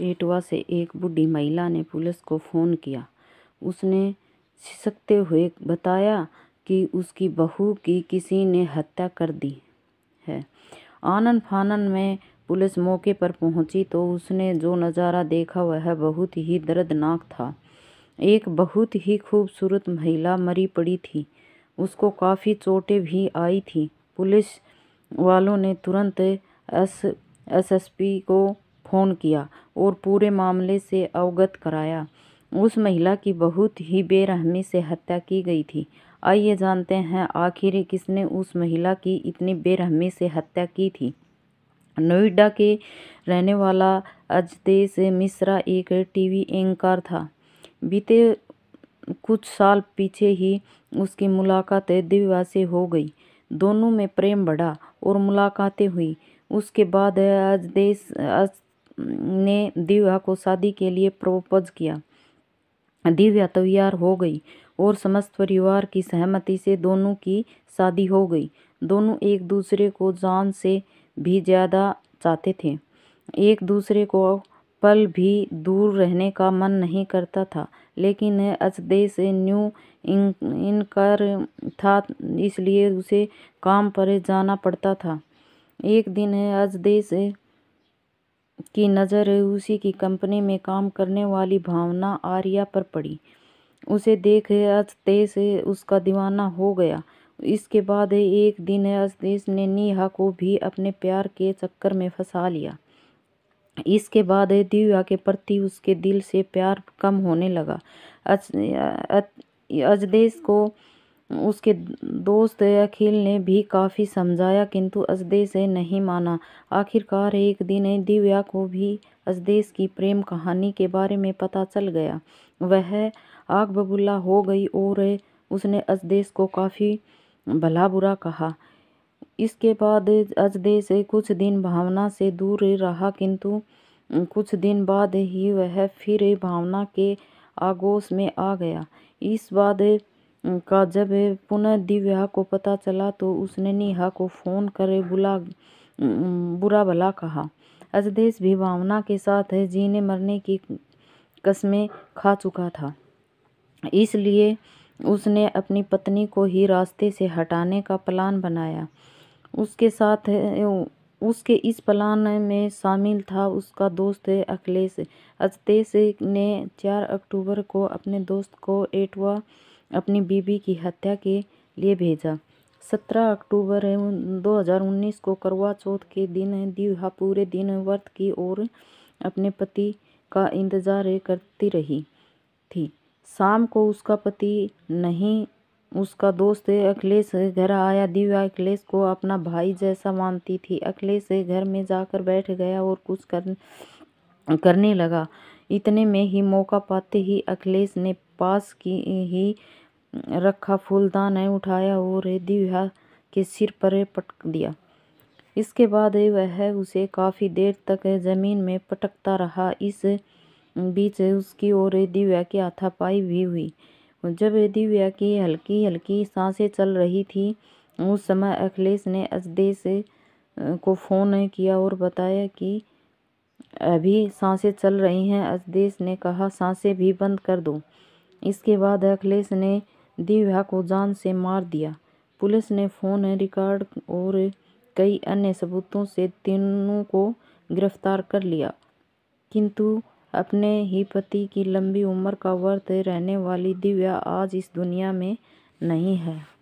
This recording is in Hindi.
एटवा से एक बूढ़ी महिला ने पुलिस को फ़ोन किया उसने सिसकते हुए बताया कि उसकी बहू की किसी ने हत्या कर दी है आनन फानन में पुलिस मौके पर पहुंची तो उसने जो नज़ारा देखा वह बहुत ही दर्दनाक था एक बहुत ही खूबसूरत महिला मरी पड़ी थी उसको काफ़ी चोटें भी आई थी पुलिस वालों ने तुरंत एस एसएसपी को फ़ोन किया और पूरे मामले से अवगत कराया उस महिला की बहुत ही बेरहमी से हत्या की गई थी आइए जानते हैं आखिर किसने उस महिला की इतनी बेरहमी से हत्या की थी नोएडा के रहने वाला अजदेश मिश्रा एक टीवी एंकर था बीते कुछ साल पीछे ही उसकी मुलाकात दिव्या से हो गई दोनों में प्रेम बढ़ा और मुलाकातें हुई उसके बाद अजदेश ने दिव्या को शादी के लिए प्रोपोज किया दिव्या तैयार हो गई और समस्त परिवार की सहमति से दोनों की शादी हो गई दोनों एक दूसरे को जान से भी ज़्यादा चाहते थे एक दूसरे को पल भी दूर रहने का मन नहीं करता था लेकिन अजदेश से न्यू इन इनकर था इसलिए उसे काम पर जाना पड़ता था एक दिन अजदे से की नज़र उसी की कंपनी में काम करने वाली भावना आर्या पर पड़ी। उसे देख अस्ते से उसका दीवाना हो गया। इसके बाद एक दिन अजतेश ने नेहा को भी अपने प्यार के चक्कर में फंसा लिया। इसके बाद दिव्या के प्रति उसके दिल से प्यार कम होने लगा। अजदेश को उसके दोस्त अखिल ने भी काफ़ी समझाया किंतु से नहीं माना। आखिरकार एक दिन दिव्या को भी अजदेश की प्रेम कहानी के बारे में पता चल गया। वह आग बबूला हो गई और उसने अजदेश को काफ़ी भला-बुरा कहा। इसके बाद अजदेश कुछ दिन भावना से दूर रहा किंतु कुछ दिन बाद ही वह फिर भावना के आगोश में आ गया। इस बात का जब पुनः दिव्या को पता चला तो उसने नेहा को फ़ोन कर बुला बुरा भला कहा अजदेश भी भावना के साथ है जीने मरने की कस्में खा चुका था इसलिए उसने अपनी पत्नी को ही रास्ते से हटाने का प्लान बनाया उसके साथ उसके इस प्लान में शामिल था उसका दोस्त अखिलेश अजतेश ने 4 अक्टूबर को अपने दोस्त को एटवा अपनी बीवी की हत्या के लिए भेजा सत्रह अक्टूबर दो हजार उन्नीस को करवा चौथ के दिन दीवा पूरे दिन व्रत की ओर अपने पति का इंतजार करती रही थी शाम को उसका पति नहीं उसका दोस्त अखिलेश घर आया दिव्या अखिलेश को अपना भाई जैसा मानती थी अखिलेश घर में जाकर बैठ गया और कुछ कर, करने लगा इतने में ही मौका पाते ही अखिलेश ने पास की ही रखा फूलदान है उठाया और दिव्या के सिर पर पटक दिया इसके बाद वह उसे काफ़ी देर तक जमीन में पटकता रहा इस बीच उसकी ओर दिव्या की आथापाई भी हुई जब दिव्या की हल्की हल्की सांसें चल रही थी उस समय अखिलेश ने अजदेश को फ़ोन किया और बताया कि अभी सांसें चल रही हैं अजदेश ने कहा सांसें भी बंद कर दो इसके बाद अखिलेश ने दिव्या को जान से मार दिया पुलिस ने फ़ोन रिकॉर्ड और कई अन्य सबूतों से तीनों को गिरफ्तार कर लिया किंतु अपने ही पति की लंबी उम्र का वर्त रहने वाली दिव्या आज इस दुनिया में नहीं है